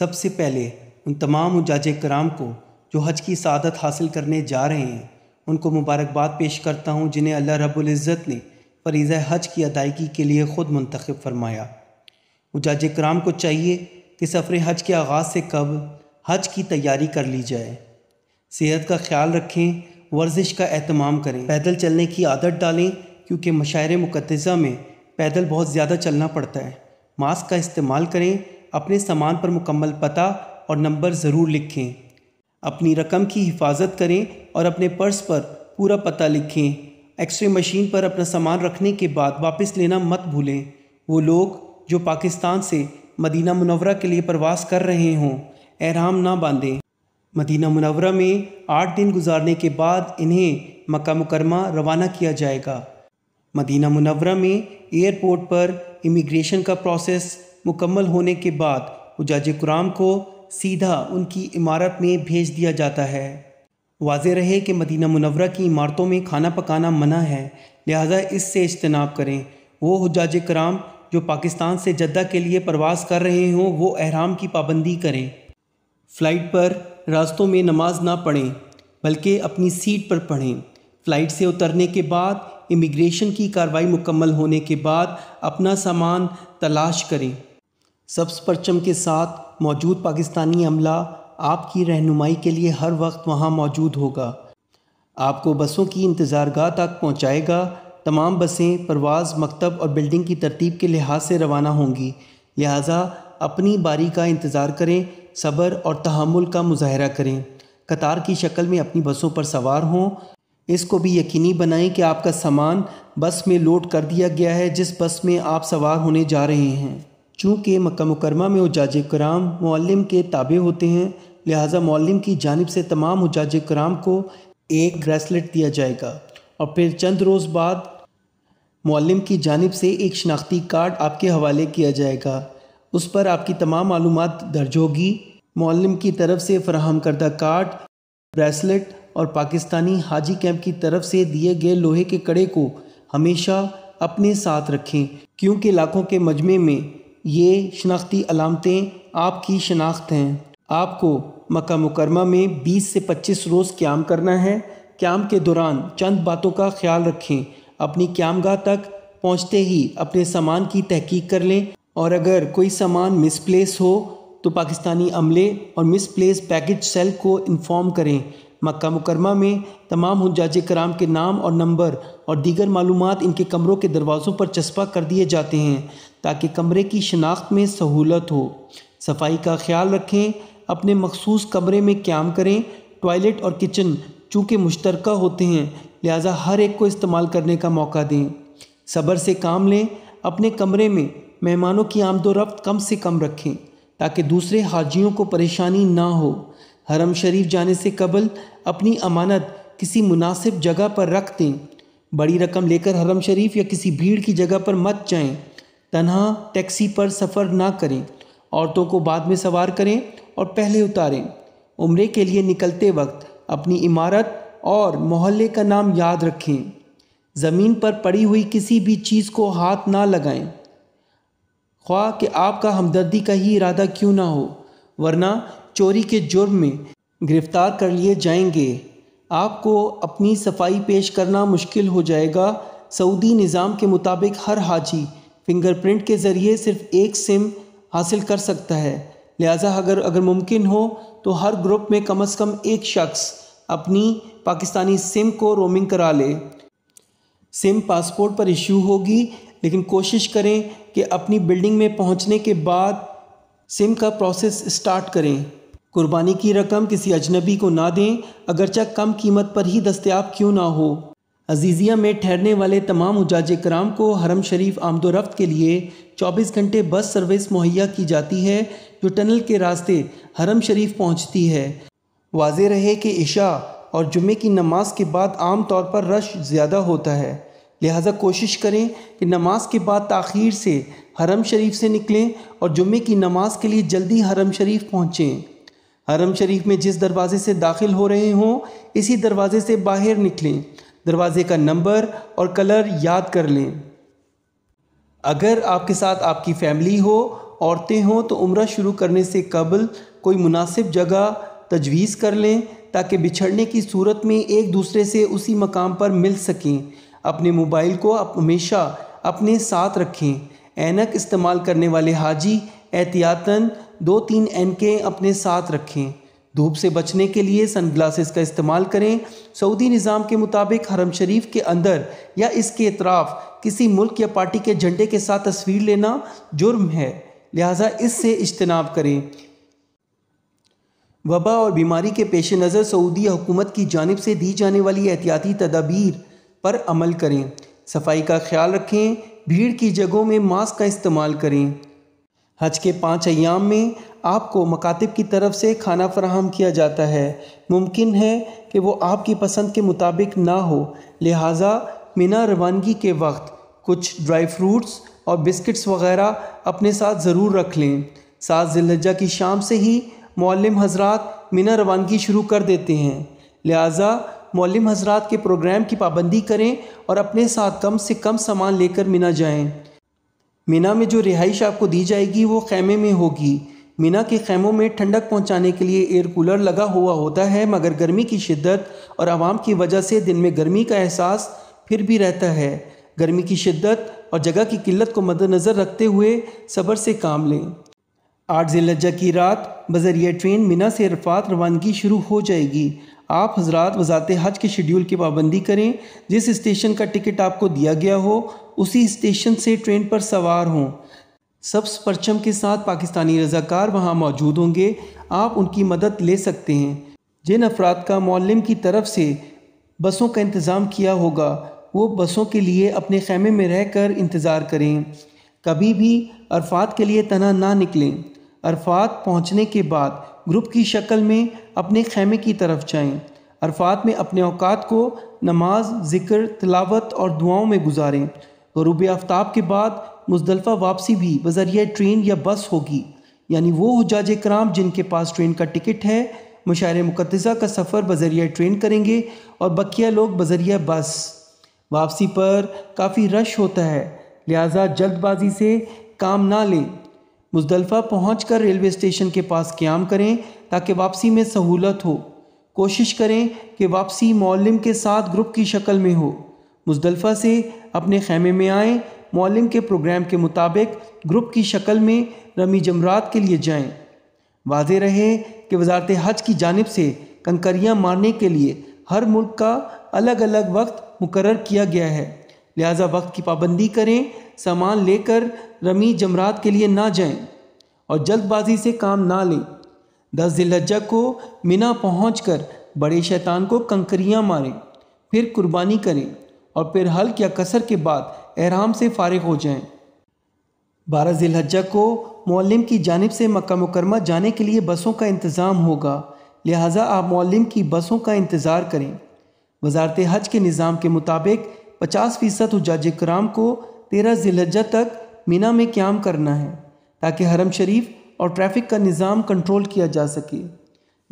सबसे पहले उन तमाम उजाज कराम को जो हज की सदत हासिल करने जा रहे हैं उनको मुबारकबाद पेश करता हूँ जिन्हें अल्लाह रबुल्ज़त ने फरीज़ हज की अदायगी के लिए ख़ुद मंतखब फरमाया उजाज कराम को चाहिए कि सफ़र हज के आगाज़ से कब हज की तैयारी कर ली जाए सेहत का ख्याल रखें वर्जिश का अहतमाम करें पैदल चलने की आदत डालें क्योंकि मशारे मुकदसा में पैदल बहुत ज़्यादा चलना पड़ता है मास्क का इस्तेमाल करें अपने सामान पर मुकम्मल पता और नंबर ज़रूर लिखें अपनी रकम की हिफाजत करें और अपने पर्स पर पूरा पता लिखें एक्सरे मशीन पर अपना सामान रखने के बाद वापस लेना मत भूलें वो लोग जो पाकिस्तान से मदीना मुनवरा के लिए प्रवास कर रहे हों एहराम ना बांधें मदीना मुनवरा में आठ दिन गुजारने के बाद इन्हें मक्का मुकरमा रवाना किया जाएगा मदीना मुनवरा में एयरपोर्ट पर इमिग्रेशन का प्रोसेस मुकम्मल होने के बाद हजाज कुराम को सीधा उनकी इमारत में भेज दिया जाता है वाज रहे कि मदीना मुनवरा की इमारतों में खाना पकाना मना है लिहाजा इससे इजतनाब करें वो हजाज कराम जो पाकिस्तान से जद्दा के लिए प्रवास कर रहे हों वो अहराम की पाबंदी करें फ़्लाइट पर रास्तों में नमाज ना पढ़ें बल्कि अपनी सीट पर पढ़ें फ़्लाइट से उतरने के बाद इमिग्रेशन की कार्रवाई मुकम्मल होने के बाद अपना सामान तलाश करें सब्स परचम के साथ मौजूद पाकिस्तानी अमला आपकी रहनुमाई के लिए हर वक्त वहाँ मौजूद होगा आपको बसों की इंतज़ारगाह तक पहुँचाएगा तमाम बसें परवाज़ मकतब और बिल्डिंग की तरतीब के लिहाज से रवाना होंगी लिहाजा अपनी बारी का इंतज़ार करें सब्र और तहमुल का मुजाहरा करें कतार की शक्ल में अपनी बसों पर सवार हों इसको भी यकीनी बनाएं कि आपका सामान बस में लोड कर दिया गया है जिस बस में आप सवार होने जा रहे हैं चूँकि मक् मुकरमा में उजाज कराम मौलम के ताबे होते हैं लिहाजा मौलम की जानब से तमाम उजाज कराम को एक ब्रेसलेट दिया जाएगा और फिर चंद रोज़ बाद मौलम की जानब से एक शनाख्ती कार्ड आपके हवाले किया जाएगा उस पर आपकी तमाम मालूम दर्ज होगी मौलम की तरफ से फ्राहम करदा कार्ड ब्रेसलेट और पाकिस्तानी हाजी कैंप की तरफ से दिए गए लोहे के कड़े को हमेशा अपने साथ रखें क्योंकि लाखों के मजमे में ये शनाख्ती अलामतें आपकी शनाख्त हैं आपको मक्का मुकरमा में 20 से 25 रोज़ क्याम करना है क्याम के दौरान चंद बातों का ख्याल रखें अपनी क्यामगाह तक पहुँचते ही अपने सामान की तहकीक कर लें और अगर कोई सामान मिसप्लेस हो तो पाकिस्तानी अमले और मिसप्लेस पैकेज सेल को इन्फॉर्म करें मक्का मुकरमा में तमाम हजाज कराम के नाम और नंबर और दीगर मालूम इनके कमरों के दरवाज़ों पर चस्पा कर दिए जाते हैं ताकि कमरे की शनाख्त में सहूलत हो सफाई का ख्याल रखें अपने मखसूस कमरे में क्याम करें टॉयलेट और किचन चूँकि मुश्तरक होते हैं लिहाजा हर एक को इस्तेमाल करने का मौका दें सब्र से काम लें अपने कमरे में मेहमानों की आमदोरफ्त कम से कम रखें ताकि दूसरे हाजियों को परेशानी ना हो हरम शरीफ जाने से कबल अपनी अमानत किसी मुनासिब जगह पर रख दें बड़ी रकम लेकर हरम शरीफ या किसी भीड़ की जगह पर मत जाएं तनहा टैक्सी पर सफ़र ना करें औरतों को बाद में सवार करें और पहले उतारें उम्र के लिए निकलते वक्त अपनी इमारत और मोहल्ले का नाम याद रखें ज़मीन पर पड़ी हुई किसी भी चीज़ को हाथ ना लगाएं ख्वा कि आपका हमदर्दी का ही इरादा क्यों ना हो वरना चोरी के जुर्म में गिरफ़्तार कर लिए जाएंगे आपको अपनी सफाई पेश करना मुश्किल हो जाएगा सऊदी निज़ाम के मुताबिक हर हाजी फिंगरप्रिंट के ज़रिए सिर्फ एक सिम हासिल कर सकता है लिहाजा अगर अगर मुमकिन हो तो हर ग्रुप में कम अज़ कम एक शख्स अपनी पाकिस्तानी सिम को रोमिंग करा ले सिम पासपोर्ट पर इशू होगी लेकिन कोशिश करें कि अपनी बिल्डिंग में पहुंचने के बाद सिम का प्रोसेस स्टार्ट करें कुर्बानी की रकम किसी अजनबी को ना दें अगरचा कम कीमत पर ही दस्तियाब क्यों ना हो अजीज़िया में ठहरने वाले तमाम उजाज कराम को हरम शरीफ आमदोरफ्त के लिए 24 घंटे बस सर्विस मुहैया की जाती है जो टनल के रास्ते हरम शरीफ पहुंचती है वाज रहे कि इशा और जुमे की नमाज के बाद आम तौर पर रश ज़्यादा होता है लिहाजा कोशिश करें कि नमाज के बाद तख़िर से हरम शरीफ से निकलें और जुमे की नमाज के लिए जल्दी हरम शरीफ पहुँचें हरम शरीफ में जिस दरवाज़े से दाखिल हो रहे हों इसी दरवाज़े से बाहर निकलें दरवाज़े का नंबर और कलर याद कर लें अगर आपके साथ आपकी फैमिली हो औरतें हों तो उम्र शुरू करने से कबल कोई मुनासिब जगह तजवीज़ कर लें ताकि बिछड़ने की सूरत में एक दूसरे से उसी मकाम पर मिल सकें अपने मोबाइल को आप हमेशा अपने साथ रखें ऐनक इस्तेमाल करने वाले हाजी एहतियातन दो तीन एनकें अपने साथ रखें धूप से बचने के लिए सनग्लासेस का इस्तेमाल करें सऊदी निज़ाम के मुताबिक हरम शरीफ के अंदर या इसके अतराफ किसी मुल्क या पार्टी के झंडे के साथ तस्वीर लेना जुर्म है लिहाजा इससे इज्तनाब करें वबा और बीमारी के पेश नज़र सऊदी हुकूमत की जानब से दी जाने वाली एहतियाती तदाबीर पर अमल करें सफाई का ख्याल रखें भीड़ की जगहों में मास्क का इस्तेमाल करें हज के पाँच अयाम में आपको मकातब की तरफ से खाना फराहम किया जाता है मुमकिन है कि वो आपकी पसंद के मुताबिक ना हो लिहाजा मिना रवानगी के वक्त कुछ ड्राई फ्रूट्स और बिस्किट्स वगैरह अपने साथ ज़रूर रख लें सात जिलजा की शाम से ही मौलम हजरात मिना रवानगी शुरू कर देते हैं लिहाजा मौलम हजरात के प्रोग्राम की पाबंदी करें और अपने साथ कम से कम सामान लेकर मिना जाएँ मीना में जो रिहाइश आपको दी जाएगी वो ख़ैमे में होगी मीना के खेमों में ठंडक पहुंचाने के लिए एयर कूलर लगा हुआ होता है मगर गर्मी की शिद्दत और आवाम की वजह से दिन में गर्मी का एहसास फिर भी रहता है गर्मी की शिद्दत और जगह की किल्लत को मद्दनज़र रखते हुए सब्र से काम लें आठ जिलज्जा की रात बजरिया ट्रेन मिना से अरफात रवानगी शुरू हो जाएगी आप हजरात वजात हज के शेड्यूल की पाबंदी करें जिस स्टेशन का टिकट आपको दिया गया हो उसी स्टेशन से ट्रेन पर सवार हों सब्स परचम के साथ पाकिस्तानी रजाकार वहाँ मौजूद होंगे आप उनकी मदद ले सकते हैं जिन अफराद का मौलम की तरफ से बसों का इंतज़ाम किया होगा वो बसों के लिए अपने खेमे में रह कर इंतज़ार करें कभी भी अरफात के लिए तना ना निकलें अरफात पहुँचने के बाद ग्रुप की शक्ल में अपने खेमे की तरफ जाएं अरफात में अपने अवकात को नमाज ज़िक्र तलावत और दुआओं में गुजारें गरूब आफ्ताब के बाद मुजदलफ़ा वापसी भी बजरिया ट्रेन या बस होगी यानी वो हजाज कराम जिनके पास ट्रेन का टिकट है मुशार मुकदसा का सफ़र बजरिया ट्रेन करेंगे और बकिया लोग बजरिया बस वापसी पर काफ़ी रश होता है लिहाजा जल्दबाजी से काम ना लें मुजदलफ़ा पहुँच कर रेलवे स्टेशन के पास क्याम करें ताकि वापसी में सहूलत हो कोशिश करें कि वापसी मौलम के साथ ग्रुप की शक्ल में हो मुजदलफ़ा से अपने खेमे में आएँ मॉलिम के प्रोग्राम के मुताबिक ग्रुप की शक्ल में रमी जमरात के लिए जाएँ वाज रहे कि वजारत हज की जानब से कंकरियाँ मारने के लिए हर मुल्क का अलग अलग वक्त मुकर किया गया है लिहाजा वक्त की पाबंदी करें सामान लेकर रमी जमरात के लिए ना जाएँ और जल्दबाजी से काम ना लें दस दिलज्जा को मिना पहुँच कर बड़े शैतान को कंकरियाँ मारें फिर कुर्बानी करें और फिर हल्क या कसर के बाद एहराम से फारिग हो जाएं। बारह जिलहजा को मौलम की जानब से मक् मकरमा जाने के लिए बसों का इंतज़ाम होगा लिहाजा आप मौलम की बसों का इंतज़ार करें वजारत हज के निज़ाम के मुताबिक पचास फ़ीसद हजाज कराम को तेरह जिलहजा तक मीना में क्याम करना है ताकि हरम शरीफ और ट्रैफिक का निज़ाम कंट्रोल किया जा सके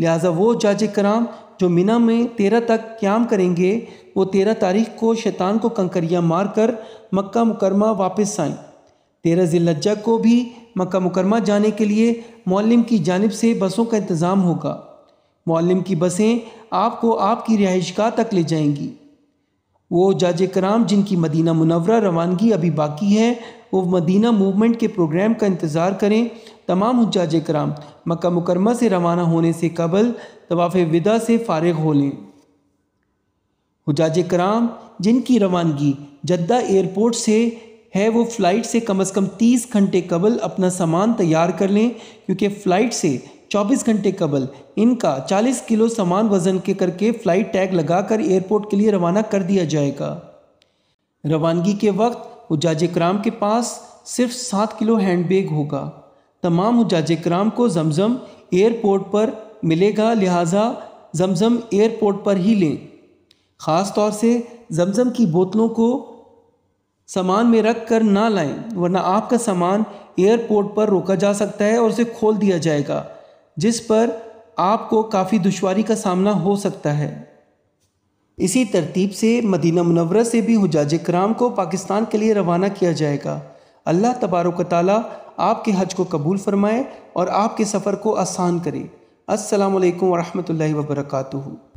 लिहाजा वो जाज कराम जो मिना में तेरह तक क्याम करेंगे वो तेरह तारीख को शैतान को कंकरियाँ मार कर मक्का मुकरमा वापस आएँ तेरह जिल्जा को भी मक्का मुकरमा जाने के लिए मौलम की जानब से बसों का इंतज़ाम होगा मौलम की बसें आपको आपकी रिहाइश तक ले जाएंगी वो जाज कराम जिनकी मदीना मुनवरा रवानगी अभी बाकी है वो मदीना मूवमेंट के प्रोग्राम का इंतज़ार करें तमाम जाज कराम मक्का मुकरमा से रवाना होने से कबल तवाफ़ विदा से फारग हो लें हजाज कराम जिनकी रवानगी जद्दा एयरपोर्ट से है वो फ़्लाइट से कम अज़ कम तीस घंटे कबल अपना सामान तैयार कर लें क्योंकि फ़्लाइट से 24 घंटे कबल इनका 40 किलो सामान वजन के करके फ्लाइट टैग लगाकर एयरपोर्ट के लिए रवाना कर दिया जाएगा रवानगी के वक्त उजाज कराम के पास सिर्फ सात किलो हैंडबैग होगा तमाम उजाज कराम को जमजम एयरपोर्ट पर मिलेगा लिहाजा जमजम एयरपोर्ट पर ही लें ख़ास तौर से जमजम की बोतलों को सामान में रख कर ना लाएं वरना आपका सामान एयरपोर्ट पर रोका जा सकता है और उसे खोल दिया जाएगा जिस पर आपको काफ़ी दुश्वारी का सामना हो सकता है इसी तरतीब से मदीना मनवरा से भी हजाज कराम को पाकिस्तान के लिए रवाना किया जाएगा अल्लाह तबारक ताली आपके हज को कबूल फरमाए और आपके सफ़र को आसान करे असलकम वरहमल वर्का